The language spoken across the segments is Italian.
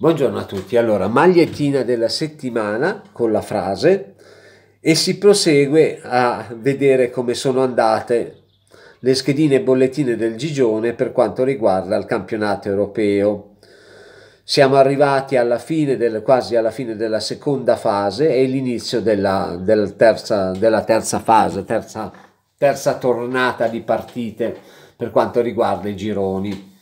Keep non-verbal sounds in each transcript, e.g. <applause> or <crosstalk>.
Buongiorno a tutti, allora magliettina della settimana con la frase e si prosegue a vedere come sono andate le schedine e bollettine del Gigione per quanto riguarda il campionato europeo. Siamo arrivati alla fine del, quasi alla fine della seconda fase e l'inizio della, del terza, della terza fase, terza, terza tornata di partite per quanto riguarda i gironi.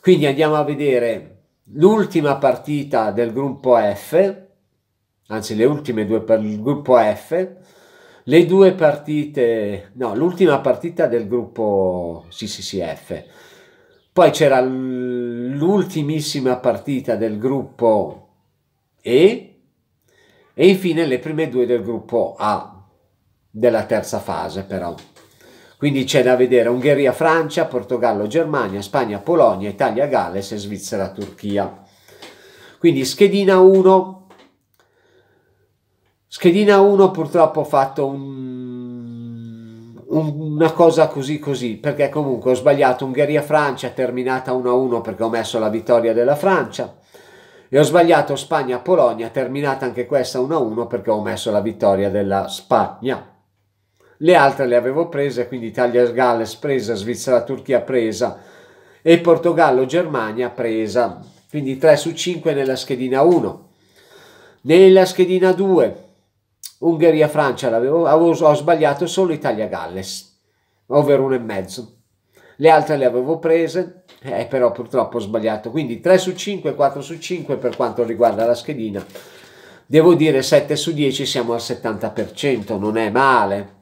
Quindi andiamo a vedere l'ultima partita del gruppo F, anzi le ultime due per il gruppo F, le due partite, no, l'ultima partita del gruppo CCCF. Poi c'era l'ultimissima partita del gruppo E e infine le prime due del gruppo A della terza fase però. Quindi c'è da vedere Ungheria, Francia, Portogallo, Germania, Spagna, Polonia, Italia, Galles e Svizzera, Turchia. Quindi schedina 1. Schedina 1 purtroppo ho fatto un, una cosa così così, perché comunque ho sbagliato Ungheria-Francia terminata 1-1 perché ho messo la vittoria della Francia e ho sbagliato Spagna-Polonia terminata anche questa 1-1 perché ho messo la vittoria della Spagna le altre le avevo prese, quindi Italia-Galles presa, Svizzera-Turchia presa e Portogallo-Germania presa, quindi 3 su 5 nella schedina 1. Nella schedina 2 Ungheria-Francia l'avevo, ho sbagliato solo Italia-Galles, ovvero e mezzo. Le altre le avevo prese, eh, però purtroppo ho sbagliato, quindi 3 su 5, 4 su 5 per quanto riguarda la schedina. Devo dire 7 su 10 siamo al 70%, non è male.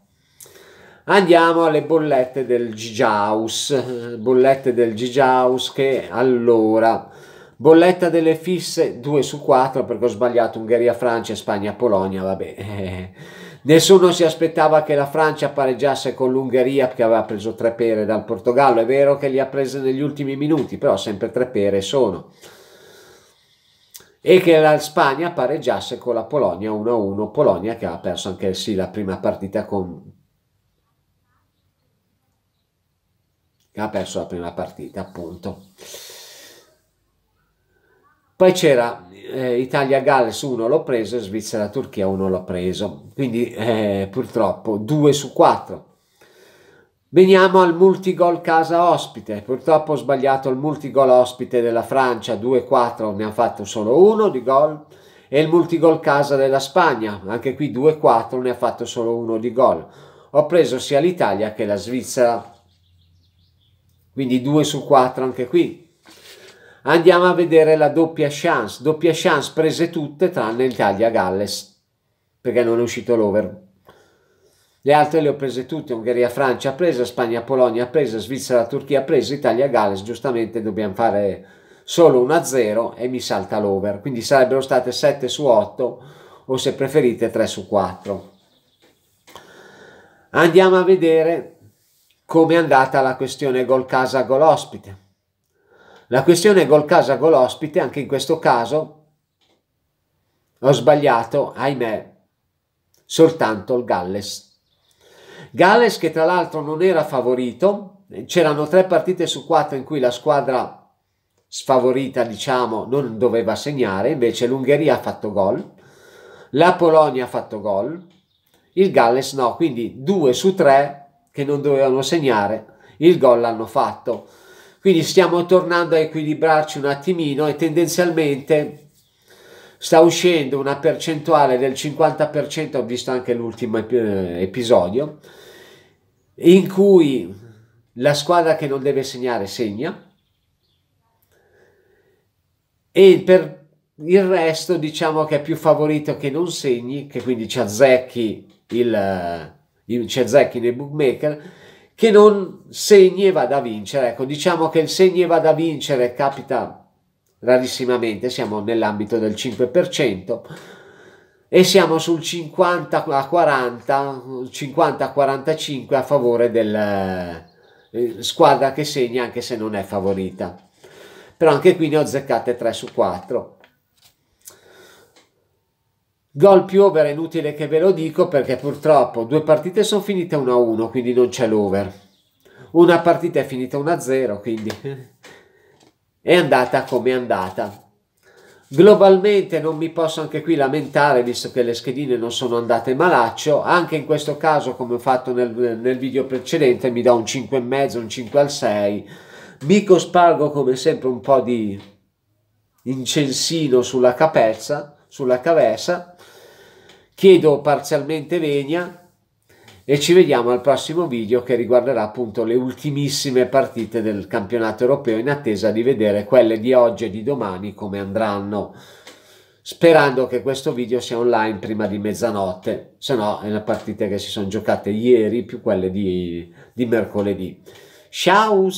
Andiamo alle bollette del Gigaus, bollette del Gigaus che allora, bolletta delle fisse 2 su 4 perché ho sbagliato Ungheria, Francia, Spagna, Polonia, vabbè. <laughs> Nessuno si aspettava che la Francia pareggiasse con l'Ungheria che aveva preso tre pere dal Portogallo, è vero che li ha prese negli ultimi minuti, però sempre tre pere sono e che la Spagna pareggiasse con la Polonia 1-1, Polonia che ha perso anche sì la prima partita con che ha perso la prima partita, appunto. Poi c'era eh, Italia-Galles uno l'ho preso, Svizzera-Turchia uno l'ho preso, quindi eh, purtroppo 2 su 4. Veniamo al multigol casa ospite, purtroppo ho sbagliato il multigol ospite della Francia, 2-4 ne ha fatto solo uno di gol, e il multigol casa della Spagna, anche qui 2-4 ne ha fatto solo uno di gol. Ho preso sia l'Italia che la Svizzera quindi 2 su 4 anche qui. Andiamo a vedere la doppia chance, doppia chance prese tutte tranne Italia Galles, perché non è uscito l'over. Le altre le ho prese tutte, Ungheria, Francia presa, Spagna, Polonia presa, Svizzera, Turchia presa, Italia, Galles, giustamente dobbiamo fare solo 1-0 e mi salta l'over, quindi sarebbero state 7 su 8 o se preferite 3 su 4. Andiamo a vedere come è andata la questione gol casa gol ospite. La questione gol casa gol ospite, anche in questo caso, ho sbagliato, ahimè, soltanto il Galles. Galles che tra l'altro non era favorito, c'erano tre partite su quattro in cui la squadra sfavorita, diciamo, non doveva segnare, invece l'Ungheria ha fatto gol, la Polonia ha fatto gol, il Galles no, quindi due su tre che non dovevano segnare, il gol l'hanno fatto. Quindi stiamo tornando a equilibrarci un attimino e tendenzialmente sta uscendo una percentuale del 50%, ho visto anche l'ultimo episodio, in cui la squadra che non deve segnare segna e per il resto diciamo che è più favorito che non segni, che quindi ci azzecchi il, c'è Zecchi nei bookmaker, che non segni e vada a vincere. Ecco, diciamo che il segni e vada a vincere capita rarissimamente, siamo nell'ambito del 5% e siamo sul 50 a 40, 50 a 45 a favore del eh, squadra che segna anche se non è favorita. Però anche qui ne ho azzeccate 3 su 4. Gol più over è inutile che ve lo dico perché purtroppo due partite sono finite 1-1, quindi non c'è l'over. Una partita è finita 1-0, quindi è andata come è andata. Globalmente non mi posso anche qui lamentare visto che le schedine non sono andate malaccio, anche in questo caso come ho fatto nel, nel video precedente mi do un 5,5, un 5 al 6, mi cospargo come sempre un po' di incensino sulla capezza, sulla cavessa chiedo parzialmente venia e ci vediamo al prossimo video che riguarderà appunto le ultimissime partite del campionato europeo in attesa di vedere quelle di oggi e di domani come andranno sperando che questo video sia online prima di mezzanotte se no è una partita che si sono giocate ieri più quelle di, di mercoledì ciao